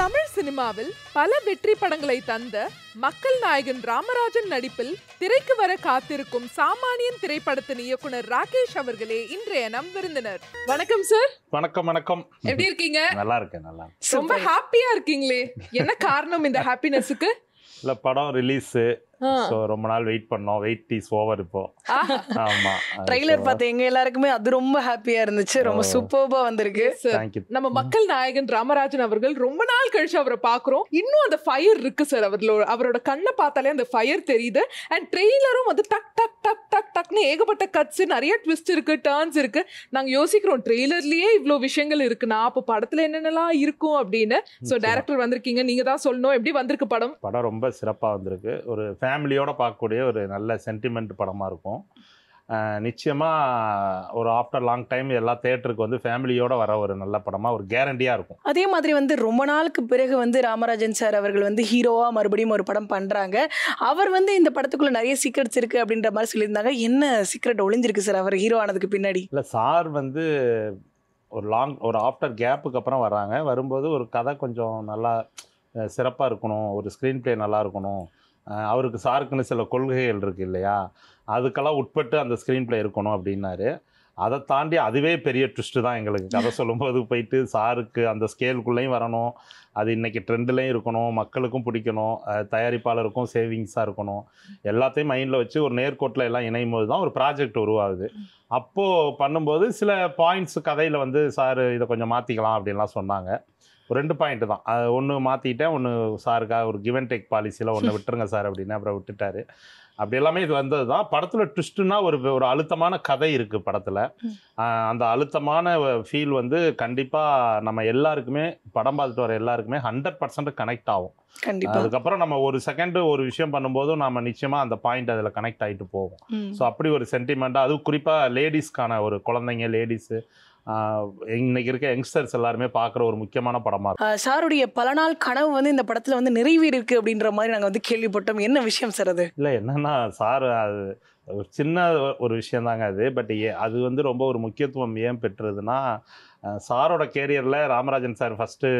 தமிழ் சினிமாவில் பல வெற்றி படங்களை தந்த மக்கள் நாயகன் ராமராஜன் நடிப்பில் திரைக்கு வர காத்திருக்கும் சாமானியன் திரைப்படத்தின் இயக்குனர் ராகேஷ் அவர்களே இன்றைய நம் விருந்தினர் வணக்கம் சார் வணக்கம் வணக்கம் எப்படி இருக்கீங்க நல்லா இருக்கேன் நல்லா ரொம்ப ஹாப்பியா இருக்கீங்களே என்ன காரணம் இந்த ஹாப்பினஸுக்கு இல்ல படம் ரிலீஸ் ரொம்ப நாள் வெயிட் பண்ணோம் வெயிட் இஸ் ஓவர் இப்போ ட்ரெய்லர் பார்த்து எங்க எல்லாருக்குமே அது ரொம்ப ஹாப்பியா இருந்துச்சு ரொம்ப சூப்பர்பா வந்திருக்கு நம்ம mm-hmm. மக்கள் நாயகன் ராமராஜன் அவர்கள் ரொம்ப நாள் கழிச்சு அவரை பாக்குறோம் இன்னும் அந்த ஃபயர் இருக்கு சார் அவர்களோட அவரோட கண்ணை பார்த்தாலே அந்த ஃபயர் தெரியுது அண்ட் ட்ரெய்லரும் வந்து டக் டக் டக் டக் டக்னு ஏகப்பட்ட கட்ஸ் நிறைய ட்விஸ்ட் இருக்கு டேர்ன்ஸ் இருக்கு நாங்க யோசிக்கிறோம் ட்ரெய்லர்லயே இவ்வளவு விஷயங்கள் இருக்கு நான் அப்போ படத்துல என்னென்னலாம் இருக்கும் அப்படின்னு ஸோ டேரக்டர் வந்திருக்கீங்க நீங்க தான் சொல்லணும் எப்படி வந்திருக்கு படம் படம் ரொம்ப சிறப்பா வந்திருக்கு ஒரு ஃபேமிலியோட பார்க்கக்கூடிய ஒரு நல்ல சென்டிமெண்ட் படமா இருக்கும் நிச்சயமாக ஒரு ஆஃப்டர் லாங் டைம் எல்லா தேட்டருக்கு வந்து ஃபேமிலியோடு வர ஒரு நல்ல படமாக ஒரு கேரண்டியாக இருக்கும் அதே மாதிரி வந்து ரொம்ப நாளுக்கு பிறகு வந்து ராமராஜன் சார் அவர்கள் வந்து ஹீரோவாக மறுபடியும் ஒரு படம் பண்ணுறாங்க அவர் வந்து இந்த படத்துக்குள்ளே நிறைய சீக்ரெட்ஸ் இருக்குது அப்படின்ற மாதிரி சொல்லியிருந்தாங்க என்ன சீக்ரெட் ஒளிஞ்சிருக்கு சார் அவர் ஹீரோ ஆனதுக்கு பின்னாடி இல்லை சார் வந்து ஒரு லாங் ஒரு ஆஃப்டர் கேப்புக்கு அப்புறம் வராங்க வரும்போது ஒரு கதை கொஞ்சம் நல்லா சிறப்பாக இருக்கணும் ஒரு ஸ்க்ரீன் பிளே நல்லா இருக்கணும் அவருக்கு சாருக்குன்னு சில கொள்கைகள் இருக்குது இல்லையா அதுக்கெல்லாம் உட்பட்டு அந்த ஸ்க்ரீன் பிளே இருக்கணும் அப்படின்னாரு அதை தாண்டி அதுவே பெரிய ட்விஸ்ட்டு தான் எங்களுக்கு கதை சொல்லும்போது போயிட்டு சாருக்கு அந்த ஸ்கேலுக்குள்ளேயும் வரணும் அது இன்றைக்கி ட்ரெண்ட்லேயும் இருக்கணும் மக்களுக்கும் பிடிக்கணும் தயாரிப்பாளருக்கும் சேவிங்ஸாக இருக்கணும் எல்லாத்தையும் மைண்டில் வச்சு ஒரு நேர்கோட்டில் எல்லாம் இணையும் போது தான் ஒரு ப்ராஜெக்ட் உருவாகுது அப்போது பண்ணும்போது சில பாயிண்ட்ஸ் கதையில் வந்து சார் இதை கொஞ்சம் மாற்றிக்கலாம் அப்படின்லாம் சொன்னாங்க ரெண்டு பாயிண்ட் தான் அது ஒன்று மாற்றிட்டேன் ஒன்று சாருக்காக ஒரு கிவ் அண்ட் டேக் பாலிசியில் ஒன்று விட்டுருங்க சார் அப்படின்னு அப்புறம் விட்டுட்டாரு அப்படி எல்லாமே இது வந்தது தான் படத்தில் ட்விஸ்ட்டுனா ஒரு ஒரு அழுத்தமான கதை இருக்குது படத்தில் அந்த அழுத்தமான ஃபீல் வந்து கண்டிப்பாக நம்ம எல்லாருக்குமே படம் பார்த்துட்டு வர எல்லாருக்குமே ஹண்ட்ரட் பர்சன்ட் கனெக்ட் ஆகும் அதுக்கப்புறம் நம்ம ஒரு செகண்ட் ஒரு விஷயம் பண்ணும்போதும் நம்ம நிச்சயமா அந்த பாயிண்ட் அதில் கனெக்ட் ஆகிட்டு போவோம் ஸோ அப்படி ஒரு சென்டிமெண்ட்டாக அதுவும் குறிப்பாக லேடிஸ்க்கான ஒரு குழந்தைங்க லேடிஸு இன்னைக்கு இருக்க யங்ஸ்டர்ஸ் எல்லாருமே பார்க்குற ஒரு முக்கியமான படமாக சாருடைய பல நாள் கனவு வந்து இந்த படத்தில் வந்து நிறைவேறிருக்கு அப்படின்ற மாதிரி நாங்கள் வந்து கேள்விப்பட்டோம் என்ன விஷயம் சார் அது இல்லை என்னன்னா சார் அது ஒரு சின்ன ஒரு விஷயம் தாங்க அது பட் ஏ அது வந்து ரொம்ப ஒரு முக்கியத்துவம் ஏன் பெற்றதுன்னா சாரோட கேரியரில் ராமராஜன் சார் ஃபஸ்ட்டு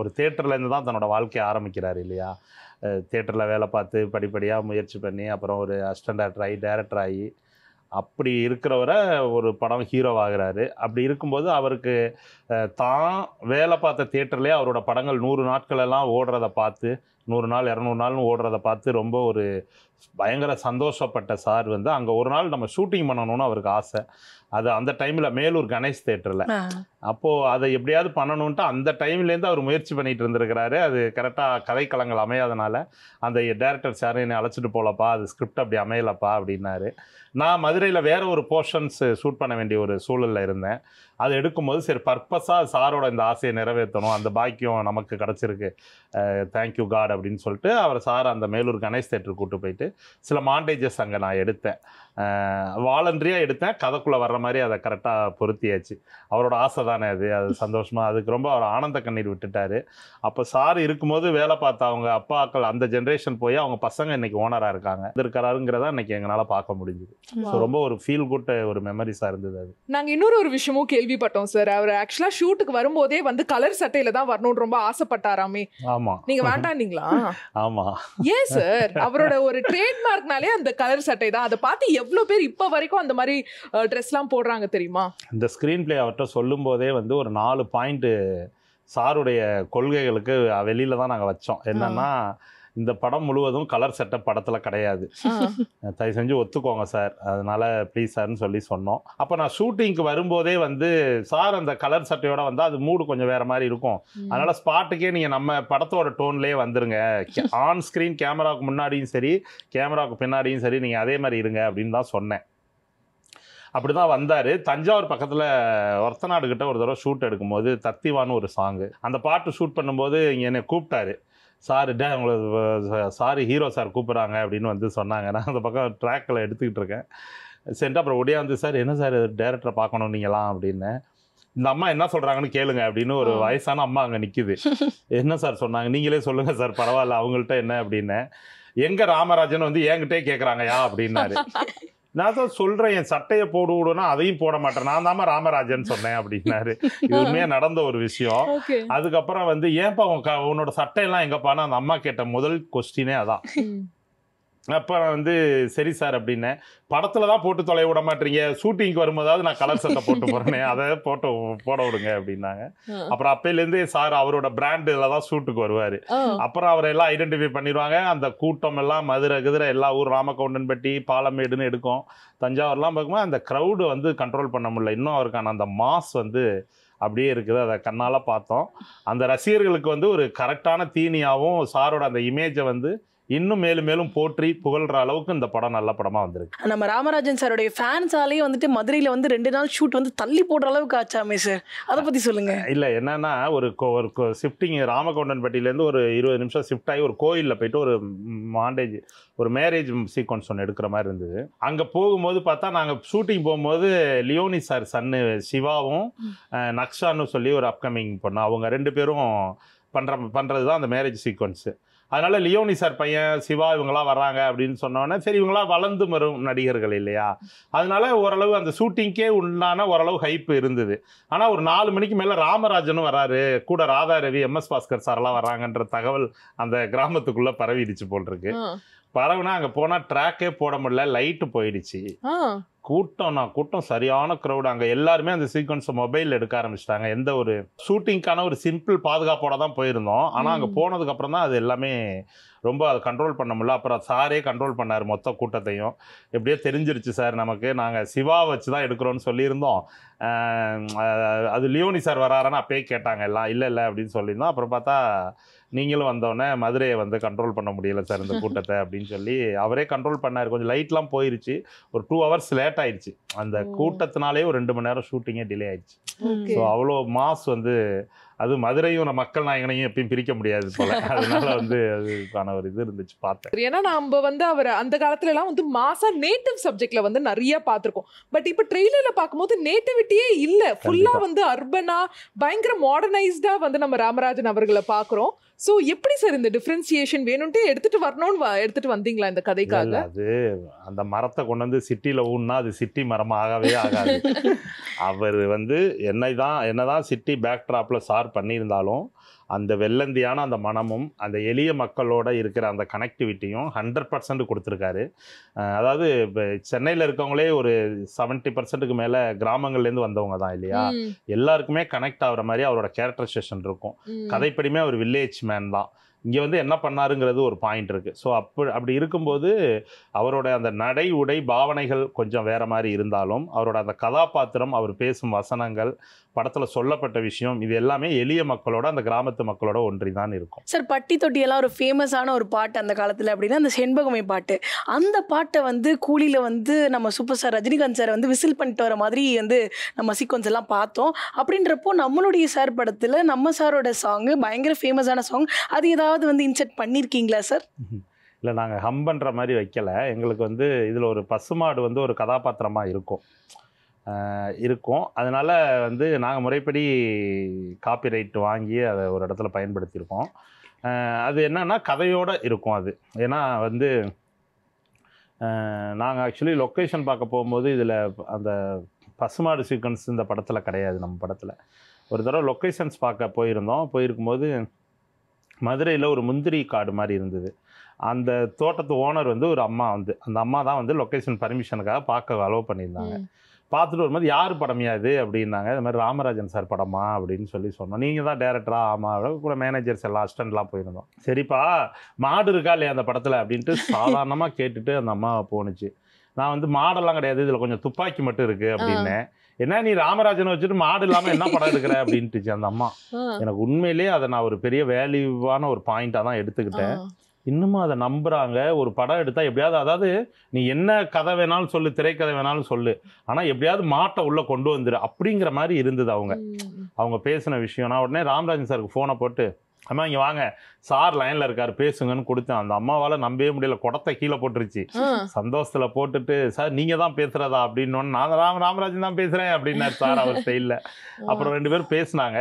ஒரு தேட்டர்லேருந்து தான் தன்னோட வாழ்க்கையை ஆரம்பிக்கிறார் இல்லையா தேட்டரில் வேலை பார்த்து படிப்படியாக முயற்சி பண்ணி அப்புறம் ஒரு அஸ்டன்ட் ஆக்டர் ஆகி டேரக்டர் ஆகி அப்படி இருக்கிறவரை ஒரு படம் ஹீரோவாகிறாரு அப்படி இருக்கும்போது அவருக்கு தான் வேலை பார்த்த தேட்டர்லேயே அவரோட படங்கள் நூறு நாட்களெல்லாம் ஓடுறத பார்த்து நூறு நாள் இரநூறு நாள்னு ஓடுறத பார்த்து ரொம்ப ஒரு பயங்கர சந்தோஷப்பட்ட சார் வந்து அங்கே ஒரு நாள் நம்ம ஷூட்டிங் பண்ணணும்னு அவருக்கு ஆசை அது அந்த டைமில் மேலூர் கணேஷ் தேட்டரில் அப்போது அதை எப்படியாவது பண்ணணுன்ட்டு அந்த டைம்லேருந்து அவர் முயற்சி பண்ணிகிட்டு இருந்திருக்கிறாரு அது கரெக்டாக கதைக்களங்கள் அமையாதனால அந்த டேரக்டர் சார் என்னை அழைச்சிட்டு போகலப்பா அது ஸ்கிரிப்ட் அப்படி அமையலப்பா அப்படின்னாரு நான் மதுரையில் வேறு ஒரு போர்ஷன்ஸ் ஷூட் பண்ண வேண்டிய ஒரு சூழலில் இருந்தேன் அது எடுக்கும்போது சரி பர்பஸாக சாரோட இந்த ஆசையை நிறைவேற்றணும் அந்த பாக்கியம் நமக்கு கிடச்சிருக்கு தேங்க்யூ காட் அப்படின்னு சொல்லிட்டு அவர் சார் அந்த மேலூர் கணேஷ் தேட்டருக்கு கூப்பிட்டு போயிட்டு சில மாண்டேஜஸ் அங்கே நான் எடுத்தேன் வாலண்டரியாக எடுத்தேன் கதைக்குள்ளே வர்ற மாதிரி அதை கரெக்டாக பொருத்தியாச்சு அவரோட ஆசை தானே அது அது சந்தோஷமாக அதுக்கு ரொம்ப அவர் ஆனந்த கண்ணீர் விட்டுட்டார் அப்போ சார் இருக்கும்போது வேலை பார்த்த அவங்க அப்பாக்கள் அந்த ஜென்ரேஷன் போய் அவங்க பசங்க இன்னைக்கு ஓனராக இருக்காங்க இருக்கிறாருங்கிறத இன்னைக்கு எங்களால் பார்க்க முடிஞ்சுது ஸோ ரொம்ப ஒரு ஃபீல் குட் ஒரு மெமரிஸாக இருந்தது அது நாங்கள் இன்னொரு ஒரு விஷயமும் கேள்விப்பட்டோம் சார் அவர் ஆக்சுவலாக ஷூட்டுக்கு வரும்போதே வந்து கலர் சட்டையில் தான் வரணும்னு ரொம்ப ஆசைப்பட்டாராமே ஆமாம் நீங்கள் வேண்டாண்டீங்களா ஆமாம் ஏன் சார் அவரோட ஒரு ட்ரேட்மார்க்னாலே அந்த கலர் சட்டை தான் அதை பார்த்து எவ்வளோ பேர் இப்போ வரைக்கும் அந்த மாதிரி ட்ரெஸ்லாம் போடுறாங்க தெரியுமா இந்த ஸ்க்ரீன் பிளே அவர்கிட்ட சொல்லும் போதே வந்து ஒரு நாலு பாயிண்ட்டு சாருடைய கொள்கைகளுக்கு வெளியில தான் நாங்கள் வச்சோம் என்னன்னா இந்த படம் முழுவதும் கலர் செட்டப் படத்தில் கிடையாது தயவு செஞ்சு ஒத்துக்கோங்க சார் அதனால ப்ளீஸ் சார்னு சொல்லி சொன்னோம் அப்போ நான் ஷூட்டிங்க்கு வரும்போதே வந்து சார் அந்த கலர் சட்டையோட வந்தால் அது மூடு கொஞ்சம் வேற மாதிரி இருக்கும் அதனால ஸ்பாட்டுக்கே நீங்கள் நம்ம படத்தோட டோன்லேயே வந்துருங்க ஆன் ஸ்க்ரீன் கேமராவுக்கு முன்னாடியும் சரி கேமராவுக்கு பின்னாடியும் சரி நீங்கள் அதே மாதிரி இருங்க அப்படின்னு தான் சொன்னேன் அப்படி தான் வந்தார் தஞ்சாவூர் பக்கத்தில் ஒரத்தநாடுகிட்ட ஒரு தடவை ஷூட் எடுக்கும்போது தத்திவான்னு ஒரு சாங்கு அந்த பாட்டு ஷூட் பண்ணும்போது இங்கே என்னை கூப்பிட்டாரு சார்கிட்ட உங்களை சாரி ஹீரோ சார் கூப்பிட்றாங்க அப்படின்னு வந்து சொன்னாங்க நான் அந்த பக்கம் ட்ராக்கில் எடுத்துக்கிட்டு இருக்கேன் சென்ட் அப்புறம் ஒடியா வந்து சார் என்ன சார் டேரக்டரை பார்க்கணும் நீங்களாம் அப்படின்னு இந்த அம்மா என்ன சொல்கிறாங்கன்னு கேளுங்க அப்படின்னு ஒரு வயசான அம்மா அங்கே நிற்கிது என்ன சார் சொன்னாங்க நீங்களே சொல்லுங்கள் சார் பரவாயில்ல அவங்கள்ட்ட என்ன அப்படின்னு எங்கே ராமராஜன் வந்து என்கிட்டே கேட்குறாங்கயா அப்படின்னாரு நான் தான் சொல்றேன் என் சட்டையை போடு விடுனா அதையும் போட மாட்டேன் நான் தாம ராமராஜன் சொன்னேன் அப்படின்னாரு இது நடந்த ஒரு விஷயம் அதுக்கப்புறம் வந்து ஏன்ப்பா உன் உன்னோட சட்டையெல்லாம் எங்கப்பான்னு அந்த அம்மா கேட்ட முதல் கொஸ்டினே அதான் அப்புறம் வந்து சரி சார் அப்படின்னேன் படத்தில் தான் போட்டு தொலை விட மாட்டீங்க ஷூட்டிங்க்கு வரும்போதாவது நான் கலர் சட்டை போட்டு போகிறேனே அதை போட்டு போட விடுங்க அப்படின்னாங்க அப்புறம் அப்பையிலேருந்து சார் அவரோட பிராண்டில் தான் ஷூட்டுக்கு வருவார் அப்புறம் அவரை எல்லாம் ஐடென்டிஃபை பண்ணிடுவாங்க அந்த கூட்டம் எல்லாம் மதுரை கதிரை எல்லா ஊர் ராமகவுண்டன்பட்டி பாலமேடுன்னு எடுக்கும் தஞ்சாவூர்லாம் பார்க்கும்போது அந்த க்ரௌடு வந்து கண்ட்ரோல் பண்ண முடியல இன்னும் அவருக்கான அந்த மாஸ் வந்து அப்படியே இருக்குது அதை கண்ணால் பார்த்தோம் அந்த ரசிகர்களுக்கு வந்து ஒரு கரெக்டான தீனியாகவும் சாரோட அந்த இமேஜை வந்து இன்னும் மேலும் மேலும் போற்றி புகழ்ற அளவுக்கு இந்த படம் நல்ல படமா வந்திருக்கு நம்ம ராமராஜன் சாருடைய ஃபேன்ஸாலேயே வந்துட்டு மதுரையில் வந்து ரெண்டு நாள் ஷூட் வந்து தள்ளி போடுற அளவுக்கு ஆச்சாமே சார் அதை பற்றி சொல்லுங்க இல்லை என்னன்னா ஒரு ஒரு ஷிஃப்டிங் பட்டியிலேருந்து ஒரு இருபது நிமிஷம் ஷிஃப்ட் ஆகி ஒரு கோயிலில் போயிட்டு ஒரு மாண்டேஜ் ஒரு மேரேஜ் சீக்வன்ஸ் ஒன்று எடுக்கிற மாதிரி இருந்தது அங்கே போகும்போது பார்த்தா நாங்கள் ஷூட்டிங் போகும்போது லியோனி சார் சன்னு சிவாவும் நக்ஷான்னு சொல்லி ஒரு அப்கமிங் பொண்ணு அவங்க ரெண்டு பேரும் பண்ணுற பண்ணுறது தான் அந்த மேரேஜ் சீக்வன்ஸு அதனால் சார் பையன் சிவா இவங்களாம் வராங்க அப்படின்னு சொன்னோன்னே சரி இவங்களாம் வளர்ந்து வரும் நடிகர்கள் இல்லையா அதனால ஓரளவு அந்த ஷூட்டிங்க்கே உண்டான ஓரளவு ஹைப் இருந்தது ஆனால் ஒரு நாலு மணிக்கு மேலே ராமராஜனும் வராரு கூட ராதா ரவி எம் எஸ் பாஸ்கர் சார்லாம் வராங்கன்ற தகவல் அந்த கிராமத்துக்குள்ளே பரவிடுச்சு போல் இருக்கு பறவைனா அங்கே போனால் ட்ராக்கே போட முடியல லைட்டு போயிடுச்சு கூட்டம்னா கூட்டம் சரியான க்ரௌட் அங்கே எல்லாருமே அந்த சீக்வன்ஸை மொபைல் எடுக்க ஆரம்பிச்சிட்டாங்க எந்த ஒரு ஷூட்டிங்க்கான ஒரு சிம்பிள் பாதுகாப்போட தான் போயிருந்தோம் ஆனால் அங்கே போனதுக்கு அப்புறம் தான் அது எல்லாமே ரொம்ப அதை கண்ட்ரோல் பண்ண முடியல அப்புறம் சாரே கண்ட்ரோல் பண்ணார் மொத்த கூட்டத்தையும் எப்படியோ தெரிஞ்சிருச்சு சார் நமக்கு நாங்கள் சிவா வச்சு தான் எடுக்கிறோன்னு சொல்லியிருந்தோம் அது லியோனி சார் வராருன்னு அப்பயே கேட்டாங்க எல்லாம் இல்லை இல்லை அப்படின்னு சொல்லியிருந்தோம் அப்புறம் பார்த்தா நீங்களும் வந்தோடனே மதுரையை வந்து கண்ட்ரோல் பண்ண முடியல சார் இந்த கூட்டத்தை அப்படின்னு சொல்லி அவரே கண்ட்ரோல் பண்ணார் கொஞ்சம் லைட்லாம் போயிருச்சு ஒரு டூ ஹவர்ஸ் லேட் ஆயிடுச்சு அந்த கூட்டத்தினாலே ஒரு ரெண்டு மணி நேரம் ஷூட்டிங்கே டிலே ஆயிடுச்சு ஸோ அவ்வளோ மாஸ் வந்து அது மதுரையும் மக்கள் நாயகனையும் எப்பயும் பிரிக்க முடியாது போல அதனால வந்து அதுக்கான ஒரு இது இருந்துச்சு பார்த்தேன் ஏன்னா நம்ம வந்து அவர் அந்த காலத்துல எல்லாம் வந்து மாசா நேட்டிவ் சப்ஜெக்ட்ல வந்து நிறைய பார்த்துருக்கோம் பட் இப்போ ட்ரெய்லர்ல பார்க்கும்போது நேட்டிவிட்டியே இல்லை ஃபுல்லா வந்து அர்பனா பயங்கர மாடர்னைஸ்டா வந்து நம்ம ராமராஜன் அவர்களை பார்க்குறோம் ஸோ எப்படி சார் இந்த டிஃப்ரென்சியேஷன் வேணும்ட்டு எடுத்துட்டு வரணும்னு எடுத்துட்டு வந்தீங்களா இந்த கதைக்காக அது அந்த மரத்தை கொண்டு வந்து சிட்டியில் ஊன்னா அது சிட்டி மரமாக ஆகவே ஆகாது அவர் வந்து என்னை தான் என்னதான் சிட்டி பேக்ட்ராப்பில் சார் புகார் பண்ணியிருந்தாலும் அந்த வெள்ளந்தியான அந்த மனமும் அந்த எளிய மக்களோட இருக்கிற அந்த கனெக்டிவிட்டியும் ஹண்ட்ரட் பர்சன்ட் கொடுத்துருக்காரு அதாவது இப்போ சென்னையில் இருக்கவங்களே ஒரு செவன்ட்டி பர்சன்ட்டுக்கு மேலே கிராமங்கள்லேருந்து வந்தவங்க தான் இல்லையா எல்லாருக்குமே கனெக்ட் ஆகிற மாதிரி அவரோட கேரக்டரைசேஷன் இருக்கும் கதைப்படிமே அவர் வில்லேஜ் மேன் தான் இங்கே வந்து என்ன பண்ணாருங்கிறது ஒரு பாயிண்ட் இருக்குது ஸோ அப்படி அப்படி இருக்கும்போது அவரோட அந்த நடை உடை பாவனைகள் கொஞ்சம் வேறு மாதிரி இருந்தாலும் அவரோட அந்த கதாபாத்திரம் அவர் பேசும் வசனங்கள் படத்தில் சொல்லப்பட்ட விஷயம் இது எல்லாமே எளிய மக்களோட அந்த கிராமத்து மக்களோட ஒன்றி தான் இருக்கும் சார் பட்டி தொட்டியெல்லாம் ஒரு ஃபேமஸான ஒரு பாட்டு அந்த காலத்தில் அப்படின்னா அந்த செண்பகமை பாட்டு அந்த பாட்டை வந்து கூலியில் வந்து நம்ம சூப்பர் ஸ்டார் ரஜினிகாந்த் சார் வந்து விசில் பண்ணிட்டு வர மாதிரி வந்து நம்ம சீக்வன்ஸ் எல்லாம் பார்த்தோம் அப்படின்றப்போ நம்மளுடைய சார் படத்தில் நம்ம சாரோட சாங் பயங்கர ஃபேமஸான சாங் அது ஏதாவது ஏதாவது வந்து இன்செர்ட் பண்ணியிருக்கீங்களா சார் இல்லை நாங்கள் பண்ணுற மாதிரி வைக்கலை எங்களுக்கு வந்து இதில் ஒரு பசுமாடு வந்து ஒரு கதாபாத்திரமாக இருக்கும் இருக்கும் அதனால் வந்து நாங்கள் முறைப்படி காப்பி ரைட் வாங்கி அதை ஒரு இடத்துல பயன்படுத்தியிருக்கோம் அது என்னென்னா கதையோடு இருக்கும் அது ஏன்னா வந்து நாங்கள் ஆக்சுவலி லொக்கேஷன் பார்க்க போகும்போது இதில் அந்த பசுமாடு சீக்வன்ஸ் இந்த படத்தில் கிடையாது நம்ம படத்தில் ஒரு தடவை லொக்கேஷன்ஸ் பார்க்க போயிருந்தோம் போயிருக்கும்போது மதுரையில் ஒரு முந்திரி காடு மாதிரி இருந்தது அந்த தோட்டத்து ஓனர் வந்து ஒரு அம்மா வந்து அந்த அம்மா தான் வந்து லொக்கேஷன் பர்மிஷனுக்காக பார்க்க அலோவ் பண்ணியிருந்தாங்க பார்த்துட்டு வரும்போது யார் படமையா இது அப்படின்னாங்க இது மாதிரி ராமராஜன் சார் படமா அப்படின்னு சொல்லி சொன்னோம் நீங்கள் தான் டேரக்டரா ஆமா கூட மேனேஜர்ஸ் எல்லாம் அஸ்டன்ட்லாம் போயிருந்தோம் சரிப்பா மாடு இருக்கா இல்லையா அந்த படத்தில் அப்படின்ட்டு சாதாரணமாக கேட்டுட்டு அந்த அம்மா போனுச்சு நான் வந்து மாடெல்லாம் கிடையாது இதில் கொஞ்சம் துப்பாக்கி மட்டும் இருக்குது அப்படின்னேன் என்ன நீ ராமராஜனை வச்சுட்டு மாடு இல்லாமல் என்ன படம் எடுக்கிற அப்படின்ட்டுச்சு அந்த அம்மா எனக்கு உண்மையிலேயே அதை நான் ஒரு பெரிய வேல்யூவான ஒரு பாயிண்டாக தான் எடுத்துக்கிட்டேன் இன்னமும் அதை நம்புறாங்க ஒரு படம் எடுத்தால் எப்படியாவது அதாவது நீ என்ன கதை வேணாலும் சொல்லு திரைக்கதை வேணாலும் சொல்லு ஆனால் எப்படியாவது மாட்டை உள்ளே கொண்டு வந்துடு அப்படிங்கிற மாதிரி இருந்தது அவங்க அவங்க பேசின விஷயம் நான் உடனே ராமராஜன் சாருக்கு ஃபோனை போட்டு அம்மா இங்கே வாங்க சார் லைனில் இருக்கார் பேசுங்கன்னு கொடுத்தேன் அந்த அம்மாவால் நம்பவே முடியல குடத்தை கீழே போட்டுருச்சு சந்தோஷத்தில் போட்டுட்டு சார் நீங்கள் தான் பேசுகிறதா அப்படின்னோன்னு நான் ராம ராமராஜன் தான் பேசுகிறேன் அப்படின்னாரு சார் அவர் செய்யல அப்புறம் ரெண்டு பேரும் பேசினாங்க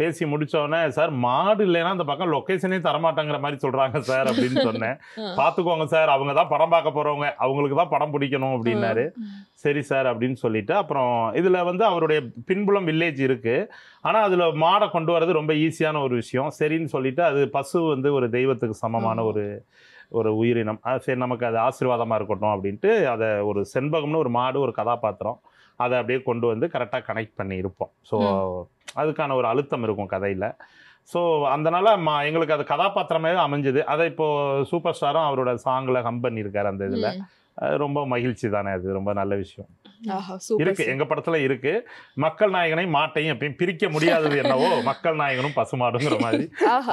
பேசி முடிச்சோடனே சார் மாடு இல்லைன்னா அந்த பக்கம் லொக்கேஷனே தரமாட்டேங்கிற மாதிரி சொல்றாங்க சார் அப்படின்னு சொன்னேன் பார்த்துக்கோங்க சார் அவங்க தான் படம் பார்க்க போறவங்க அவங்களுக்கு தான் படம் பிடிக்கணும் அப்படின்னாரு சரி சார் அப்படின்னு சொல்லிட்டு அப்புறம் இதுல வந்து அவருடைய பின்புலம் வில்லேஜ் இருக்கு ஆனா அதுல மாடை கொண்டு வரது ரொம்ப ஈஸியான ஒரு விஷயம் சரின்னு சொல்லிட்டு அது பசு வந்து ஒரு தெய்வத்துக்கு சமமான ஒரு ஒரு உயிரினம் சரி நமக்கு அது ஆசீர்வாதமாக இருக்கட்டும் அப்படின்ட்டு அதை ஒரு செண்பகம்னு ஒரு மாடு ஒரு கதாபாத்திரம் அதை அப்படியே கொண்டு வந்து கரெக்டாக கனெக்ட் பண்ணி இருப்போம் ஸோ அதுக்கான ஒரு அழுத்தம் இருக்கும் கதையில் ஸோ அதனால் மா எங்களுக்கு அது கதாபாத்திரமே அமைஞ்சது அதை இப்போது சூப்பர் ஸ்டாரும் அவரோட சாங்கில் ஹம் பண்ணியிருக்கார் அந்த இதில் ரொம்ப மகிழ்ச்சி தானே அது ரொம்ப நல்ல விஷயம் இருக்கு எங்க படத்துல இருக்கு மக்கள் நாயகனை மாட்டையும் எப்பயும் பிரிக்க முடியாதது என்னவோ மக்கள் நாயகனும் பசுமாடுங்கிற மாதிரி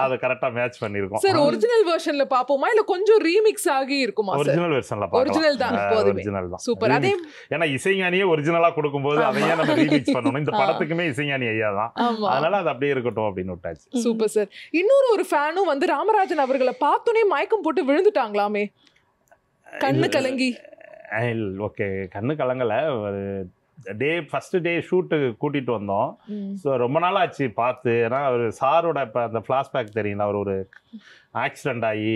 அதை கரெக்டா மேட்ச் பண்ணிருக்கோம் சார் ஒரிஜினல் வெர்ஷன்ல பாப்போமா இல்ல கொஞ்சம் ரீமிக்ஸ் ஆகி இருக்குமா ஒரிஜினல் வெர்ஷன்ல ஒரிஜினல் தான் ஒரிஜினல் தான் சூப்பர் அதே ஏன்னா இசைஞானியே ஒரிஜினலா கொடுக்கும்போது அதையே நம்ம ரீமிக்ஸ் பண்ணணும் இந்த படத்துக்குமே இசைஞானி ஐயா தான் அதனால அது அப்படியே இருக்கட்டும் அப்படின்னு விட்டாச்சு சூப்பர் சார் இன்னொரு ஒரு ஃபேனும் வந்து ராமராஜன் அவர்களை பார்த்தோன்னே மயக்கம் போட்டு விழுந்துட்டாங்களாமே கண்ணு கலங்கி ஓகே கண்ணு கலங்கலை டே ஃபர்ஸ்ட் டே ஷூட்டு கூட்டிட்டு வந்தோம் ஸோ ரொம்ப நாள் ஆச்சு பார்த்து ஏன்னா அவர் சாரோட இப்போ அந்த ஃப்ளாஷ்பேக் தெரியுங்களா அவர் ஒரு ஆக்சிடெண்ட் ஆகி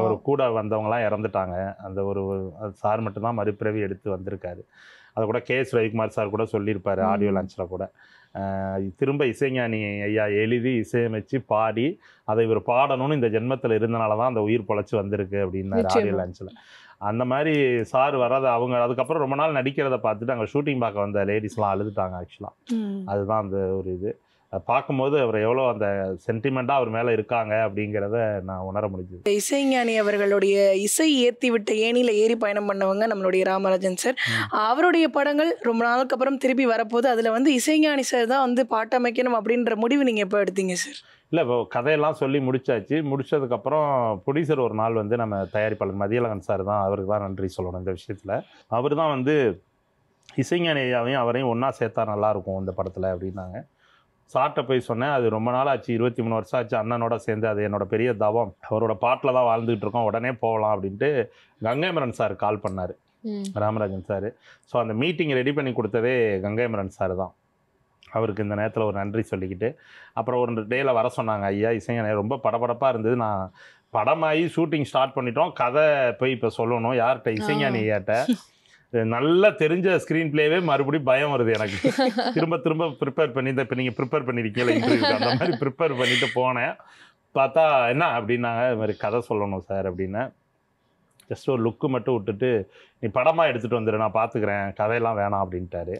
அவர் கூட வந்தவங்களாம் இறந்துட்டாங்க அந்த ஒரு சார் மட்டும்தான் மறுபிறவி எடுத்து வந்திருக்காரு அதை கூட கே எஸ் ரவிக்குமார் சார் கூட சொல்லியிருப்பார் ஆடியோ லான்ச்சில் கூட திரும்ப இசைஞானி ஐயா எழுதி இசையமைச்சு பாடி அதை இவர் பாடணும்னு இந்த ஜென்மத்தில் இருந்தனால தான் அந்த உயிர் பொழைச்சி வந்திருக்கு அப்படின்னாரு ஆடியோ லான்ச்சில் அந்த மாதிரி சார் வராது அவங்க அதுக்கப்புறம் ரொம்ப நாள் நடிக்கிறத பார்த்துட்டு அங்கே ஷூட்டிங் பார்க்க வந்த லேடிஸ்லாம் அழுதுட்டாங்க ஆக்சுவலாக அதுதான் அந்த ஒரு இது பார்க்கும்போது அவர் எவ்வளோ அந்த சென்டிமெண்ட்டாக அவர் மேலே இருக்காங்க அப்படிங்கிறத நான் உணர முடிஞ்சது இசைஞானி அவர்களுடைய இசை ஏற்றி விட்ட ஏனியில் ஏறி பயணம் பண்ணவங்க நம்மளுடைய ராமராஜன் சார் அவருடைய படங்கள் ரொம்ப நாளுக்கு அப்புறம் திருப்பி வரப்போது அதில் வந்து இசைஞானி சார் தான் வந்து பாட்டமைக்கணும் அப்படின்ற முடிவு நீங்கள் எப்போ எடுத்தீங்க சார் இல்லை இப்போ கதையெல்லாம் சொல்லி முடிச்சாச்சு முடிச்சதுக்கப்புறம் புடிசர் ஒரு நாள் வந்து நம்ம தயாரிப்பாளர் மதியழகன் சார் தான் அவருக்கு தான் நன்றி சொல்லணும் இந்த விஷயத்தில் அவர் தான் வந்து இசைஞானியாவையும் அவரையும் ஒன்றா சேர்த்தா நல்லாயிருக்கும் இந்த படத்தில் அப்படின்னாங்க சார்ட்ட போய் சொன்னேன் அது ரொம்ப நாள் ஆச்சு இருபத்தி மூணு வருஷம் ஆச்சு அண்ணனோட சேர்ந்து அது என்னோட பெரிய தவம் அவரோட பாட்டில் தான் வாழ்ந்துகிட்டு இருக்கோம் உடனே போகலாம் அப்படின்ட்டு கங்கைமரன் சார் கால் பண்ணார் ராமராஜன் சார் ஸோ அந்த மீட்டிங் ரெடி பண்ணி கொடுத்ததே கங்கைமரன் சார் தான் அவருக்கு இந்த நேரத்தில் ஒரு நன்றி சொல்லிக்கிட்டு அப்புறம் ஒரு டேயில் வர சொன்னாங்க ஐயா இசைஞானே ரொம்ப படபடப்பாக இருந்தது நான் படமாகி ஷூட்டிங் ஸ்டார்ட் பண்ணிட்டோம் கதை போய் இப்போ சொல்லணும் யார்கிட்ட இசைஞானி ஐயாட்ட நல்லா தெரிஞ்ச ஸ்க்ரீன் பிளேவே மறுபடியும் பயம் வருது எனக்கு திரும்ப திரும்ப ப்ரிப்பேர் பண்ணி இப்போ நீங்கள் ப்ரிப்பேர் பண்ணியிருக்கீங்களா இன்டர்வியூ அந்த மாதிரி ப்ரிப்பேர் பண்ணிட்டு போனேன் பார்த்தா என்ன அப்படின்னாங்க இது மாதிரி கதை சொல்லணும் சார் அப்படின்னு ஜஸ்ட் ஒரு லுக்கு மட்டும் விட்டுட்டு நீ படமாக எடுத்துகிட்டு வந்துடு நான் பார்த்துக்கிறேன் கதையெல்லாம் வேணாம் அப்படின்ட்டாரு